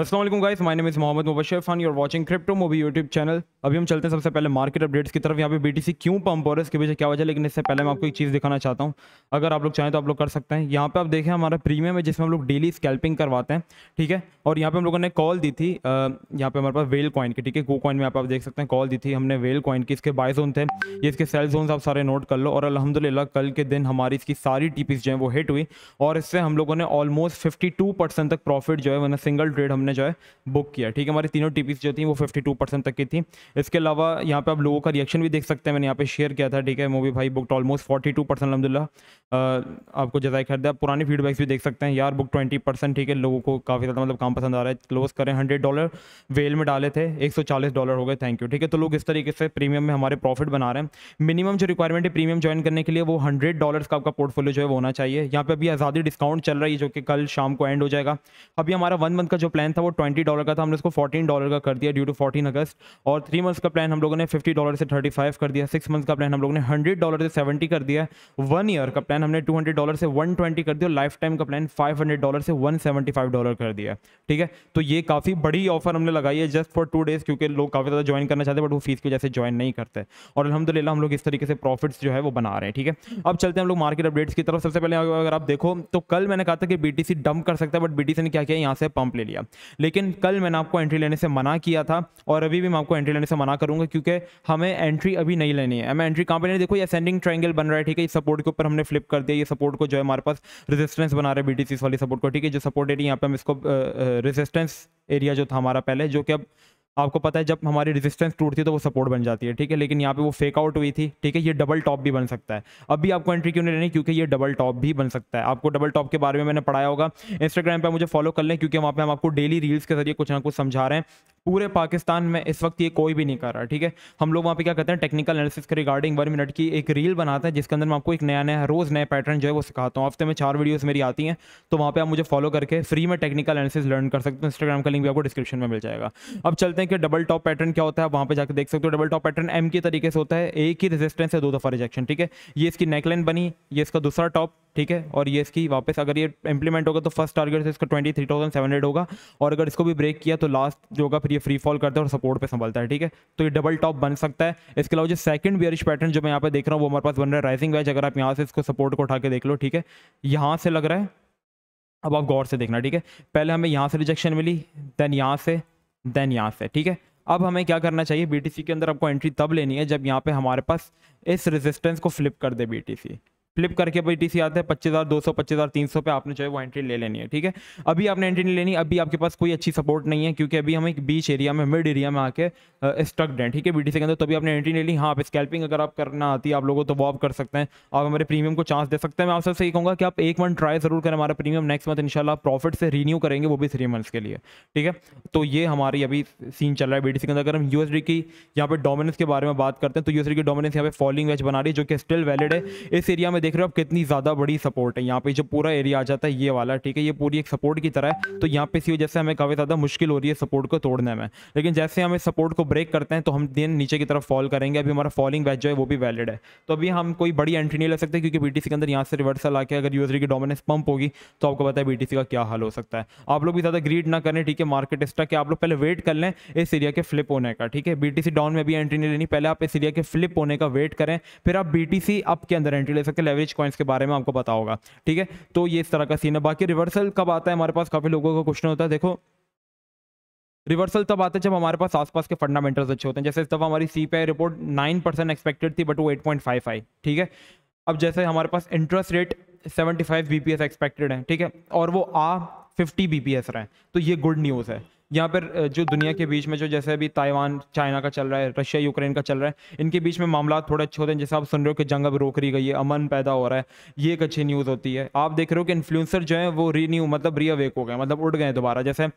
Aslam guys my name is Mohammed Mubashir Khan और watching crypto movie YouTube channel अभी हम चलते हैं सबसे पहले मार्केट अपडेट्स की तरफ यहाँ पे बीटीसी क्यों पंप हो रहा है इसके पीछे क्या वजह लेकिन इससे पहले मैं आपको एक चीज़ दिखाना चाहता हूँ अगर आप लोग चाहें तो आप लोग कर सकते हैं यहाँ पे आप देखें हमारा प्रीमियम है जिसमें हम लोग डेली स्कैल्पिंग करवाते हैं ठीक है और यहाँ पर हम लोगों ने कॉल दी थी यहाँ पर हमारे पास वेल कॉइन की ठीक है गो कॉइन में आप, आप देख सकते हैं कॉल दी थी हमने वेल कॉइन की इसके बाय जोन थे ये इसके सेल जोन आप सारे नोट कर लो और अलहमदिल्ला कल के दिन हमारी इसकी सारी टीपीस जो है वो हिट हुई और इससे हम लोगों ने ऑलमोस्ट फिफ्टी तक प्रॉफिट जो है सिंगल ट्रेड हम हमने जो है बुक किया ठीक है हमारी तीनों टी जो थी वो फिफ्टी टू परसेंट तक की थी इसके अलावा यहाँ पे आप लोगों का रिएक्शन भी देख सकते हैं मैंने यहाँ पे शेयर किया था ठीक है मूवी भाई book almost forty two percent अलहमदिल्ला आपको जजाय खरीदा आप पुरानी फीडबैक्स भी देख सकते हैं यार बुक ट्वेंटी परसेंट ठीक है लोगों को काफ़ी ज़्यादा मतलब काम पसंद आ रहा है क्लोज करें हंड्रेड डॉलर वेल में डाले थे एक सौ चालीस डॉलर हो गए थैंक यू ठीक है तो लोग इस तरीके से प्रीमियम में हमारे प्रॉफिट बना रहे हैं मिनिमम जो रिक्वायरमेंट है प्रीमियम ज्वाइन करने के लिए वो हंड्रेड डॉलर का आपका पोर्टफोलियो जो है होना चाहिए यहाँ पे अभी आज़ादी डिस्काउंट चल रही है जो कि कल शाम को एंड हो जाएगा अभी हमारा वन मंथ का जो प्लान प्लान था वो ट्वेंटी डॉलर का था हमने उसको फोर्टीन डॉलर का कर दिया ड्यू टू फोर्टीन अगस्त और थ्री मंथ्स का प्लान हम लोगों ने फिफ्टी डॉलर से थर्टी फाइव कर दिया सिक्स मंथ का प्लान हम लोगों ने हंड्रेड डॉलर से सेवेंटी कर दिया वन ईयर का प्लान हमने टू हंड्रेड डॉलर से वन ट्वेंटी कर दिया लाइफ टाइम का प्लान फाइव हंड्रेड डॉलर से वन सेवेंटी फाइव डॉलर कर दिया ठीक है तो ये काफ़ी बड़ी ऑफर हमने लगाई है जस्ट फॉर टू डेज़ क्योंकि लोग काफ़ी ज़्यादा ज्वाइन करना चाहते हैं बट वो फीस की वजह से ज्वाइन नहीं करते और अलहमदिल्ला हम लोग इस तरीके से प्रॉफिट्स जो है वो बना रहे हैं ठीक है अब चलते हैं हम लोग मार्केट अपडेट्स की तरफ सबसे पहले अगर आप देखो तो कल मैंने कहा था कि बीटीसी डंप कर सकता है बट बीटीसी ने क्या किया यहाँ से पंप ले लिया लेकिन कल मैंने आपको एंट्री लेने से मना किया था और अभी भी मैं आपको एंट्री लेने से मना करूंगा क्योंकि हमें एंट्री अभी नहीं लेनी है हमें एंट्री कहाँ पर लेनी देखो ये असेंडिंग ट्रायंगल बन रहा है ठीक है इस सपोर्ट के ऊपर हमने फ्लिप कर दिया ये सपोर्ट को जो है हमारे पास रेजिस्टेंस बना रहे बी वाली सपोर्ट को ठीक है जो सपोर्ट एरिया यहाँ पर हम इसको रेजिस्टेंस एरिया जो था हमारा पहले जो कि अब आपको पता है जब हमारी रेजिस्टेंस टूटती है तो वो सपोर्ट बन जाती है ठीक है लेकिन यहाँ पे वो फेक आउट हुई थी ठीक है ये डबल टॉप भी बन सकता है अभी आपको एंट्री क्यों नहीं लेनी क्योंकि ये डबल टॉप भी बन सकता है आपको डबल टॉप के बारे में मैंने पढ़ाया होगा इंस्टाग्राम पर मुझे फॉलो कर लें क्योंकि वहाँ पर हम आपको डेली रील्स के जरिए कुछ ना कुछ समझा रहे हैं पूरे पाकिस्तान में इस वक्त ये कोई भी नहीं कर रहा ठीक है हम लोग वहाँ पे क्या करते हैं टेक्निकल एनालिसिस के रिगार्डिंग वन मिनट की एक रील बनाते हैं जिसके अंदर मैं आपको एक नया नया रोज़ नया पैटर्न जो है वो सिखाता हूँ हफ्ते में चार वीडियोस मेरी आती हैं तो वहाँ पर आप मुझे फॉलो करके फ्री में टेक्निकल एनालिसिस लर्न कर सकते हो इंस्टाग्राम का लिंक भी आपको डिस्क्रिप्शन में मिल जाएगा अब चलते हैं कि डबल टॉप पैटर्न क्या होता है वहाँ पर जाकर देख सकते हो डबल टॉप पैटर्न एम के तरीके से होता है एक ही रेजिस्टेंस है दो दफ़ा रिजेक्शन ठीक है ये इसकी नेकलाइन बनी ये इसका दूसरा टॉप ठीक है और ये इसकी वापस अगर ये इंप्लीमेंट होगा तो फर्स्ट टारगेट इसका twenty three thousand seven hundred होगा और अगर इसको भी ब्रेक किया तो लास्ट जो होगा ये फ्री फॉल करता है और सपोर्ट पे संभलता है ठीक है तो ये डबल टॉप बन सकता है इसके अलावा जो सेकंड बियरिश पैटर्न जो मैं यहाँ पे देख रहा हूँ वो हमारे पास बन रहा है राइजिंग वैच अगर आप यहाँ से इसको सपोर्ट को उठा के देख लो ठीक है यहाँ से लग रहा है अब आप गौर से देखना ठीक है पहले हमें यहाँ से रिजेक्शन मिली देन यहाँ से देन यहाँ से ठीक है अब हमें क्या करना चाहिए बी के अंदर आपको एंट्री तब लेनी है जब यहाँ पे हमारे पास इस रेजिस्टेंस को फ्लिप कर दे बी फ्लिप करके भाई सी आते हैं पच्चीस हज़ार दो सौ पच्चीस हज़ार तीन सौ पे आपने जो है वो एंट्री ले लेनी है ठीक है अभी आपने एंट्री नहीं लेनी अभी आपके पास कोई अच्छी सपोर्ट नहीं है क्योंकि अभी हम एक बीच एरिया में मिड एरिया में आके स्टक्ड हैं ठीक है बी के अंदर तभी आपने एंट्री ले ली हाँ आप स्कैल्पिंग अगर आप करना आती है आप लोगों तो वो आप कर सकते हैं आप हमारे प्रीमियम को चांस दे सकते हैं मैं आप सबसे ये कहूँगा कि आप एक मंथ ट्राई जरूर करें हमारा प्रीमियम नेक्स्ट मंथ इनशाला प्रॉफिट से रीन्यू करेंगे वो भी थ्री मंथ्स के लिए ठीक है तो ये हमारी अभी सीन चल रहा है बी के अंदर अगर हम डी की यहाँ पर डोमिनेंस के बारे में बात करते हैं तो डी की डोमिनेंस यहाँ पे फॉलिंग वेच बना रही है जो कि स्टिल वैलिड है इस एरिया में देख रहे हो आप कितनी ज़्यादा बड़ी सपोर्ट है यहाँ पे जो पूरा एरिया आ जाता है ये वाला ठीक है ये पूरी एक सपोर्ट की तरह है तो यहाँ पे इसी वजह से हमें काफ़ी ज़्यादा मुश्किल हो रही है सपोर्ट को तोड़ने में लेकिन जैसे हम इस सपोर्ट को ब्रेक करते हैं तो हम दिन नीचे की तरफ फॉल करेंगे अभी हमारा फॉलिंग वैच जो है वो भी वैलिड है तो अभी हम कोई बड़ी एंट्री नहीं ले सकते क्योंकि बी के अंदर यहाँ से रिवर्सल आके अगर यूजरी की डोमिनेंस पंप होगी तो आपको पता है बी का क्या हाल हो सकता है आप लोग भी ज़्यादा ग्रीड ना करें ठीक है मार्केट इस आप लोग पहले वेट कर लें इस एरिया के फ्लिप होने का ठीक है बी डाउन में भी एंट्री नहीं लेनी पहले आप इस एरिया के फ्लिप होने का वेट करें फिर आप बी अप के अंदर एंट्री ले सकते हैं एवरेज कॉइन्स के बारे में आपको पता होगा ठीक है तो ये इस तरह का सीन है बाकी रिवर्सल कब आता है हमारे पास काफ़ी लोगों का क्वेश्चन होता है देखो रिवर्सल तब आते हैं जब हमारे पास आसपास के फंडामेंटल्स अच्छे होते हैं जैसे इस दफ़ा हमारी C P I report nine percent expected थी बट वो एट पॉइंट फाइव आई ठीक है अब जैसे हमारे पास interest rate seventy five B P S expected है ठीक है और वो आ फिफ्टी बी पी एस रहे हैं तो ये गुड न्यूज़ है यहाँ पर जो दुनिया के बीच में जो जैसे अभी ताइवान चाइना का चल रहा है रशिया यूक्रेन का चल रहा है इनके बीच में मामला थोड़े अच्छे होते हैं जैसे आप सुन रहे हो कि जंग अब रोक रही गई है अमन पैदा हो रहा है ये एक अच्छी न्यूज़ होती है आप देख रहे हो कि इन्फ्लुएंसर जो है वो रीन्यू मतलब रीअवेक हो गए मतलब उड़ गए दोबारा जैसे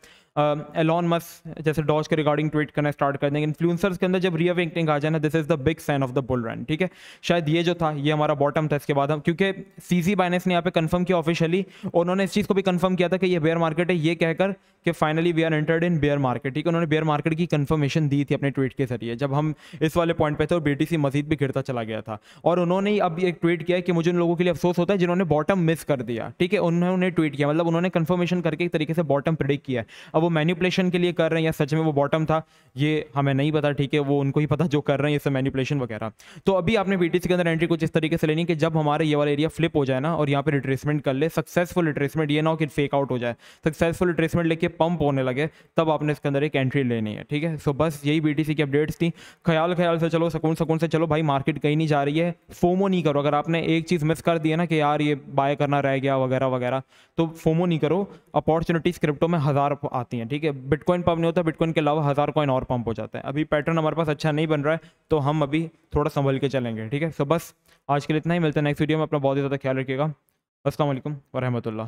एलॉन मस जैसे डॉज के रिगार्डिंग ट्वीट करना स्टार्ट कर देंगे इन्फ्लुएंसर्स के अंदर जब रीअवेकनिंग आ जाए this is the big sign of the bull run ठीक है शायद ये जो था ये हमारा बॉटम था इसके बाद हम क्योंकि सी सी बाइनेस ने यहाँ पे कन्फर्म किया ऑफिशियली उन्होंने इस चीज़ को भी कन्फर्म किया था कि ये बेयर मार्केट है ये कहकर कि finally we are entered in bear market ठीक है उन्होंने बेयर मार्केट की कंफर्मेशन दी थी अपने ट्वीट के जरिए जब हम इस वाले पॉइंट पे थे और बीटीसी मजीद भी गिरता चला गया था और उन्होंने अब एक ट्वीट किया कि मुझे उन लोगों के लिए अफसोस होता है जिन्होंने बॉटम मिस कर दिया ठीक है उन्होंने ट्वीट किया मतलब उन्होंने कन्फर्मेशन करके एक तरीके से बॉटम प्रिडिक्ट किया अब वो मैन्यूपुलेशन के लिए कर रहे हैं या सच में वो बॉटम था ये हमें नहीं पता ठीक है वो उनको ही पता जो कर रहे हैं इससे मैन्यूपुलेशन वगैरह तो अभी आपने बीटीसी के अंदर एंट्री कुछ इस तरीके से लेनी कि जब हमारे ये वाला एरिया फ्लिप हो जाए ना और यहाँ पर रिट्रेसमेंट कर ले सक्सेसफुल रिट्रेसमेंट ये ना हो कि फेक आउट हो जाए सक्सेसफुल रिट्रेसमेंट लेके पंप होने लगे तब आपने इसके अंदर एक एंट्री लेनी है ठीक है सो बस यही बी की अपडेट्स थी ख्याल ख्याल से चलो सकून सकून से चलो भाई मार्केट कहीं नहीं जा रही है फोमो नहीं करो अगर आपने एक चीज़ मिस कर दी है ना कि यार ये बाय करना रह गया वगैरह वगैरह तो फोमो नहीं करो अपॉर्चुनिटीज़ क्रिप्टो में हज़ार आती हैं ठीक है बिटकॉइन पम्प नहीं होता बिटकॉइन के अलावा हज़ार कॉइन और पम्प हो जाता है अभी पैटर्न हमारे पास अच्छा नहीं बन रहा है तो हम अभी थोड़ा संभल के चलेंगे ठीक है सो बस आज के लिए इतना ही मिलता है नेक्स्ट वीडियो में अपना बहुत ही ज़्यादा ख्याल रखिएगा असलम वरहमल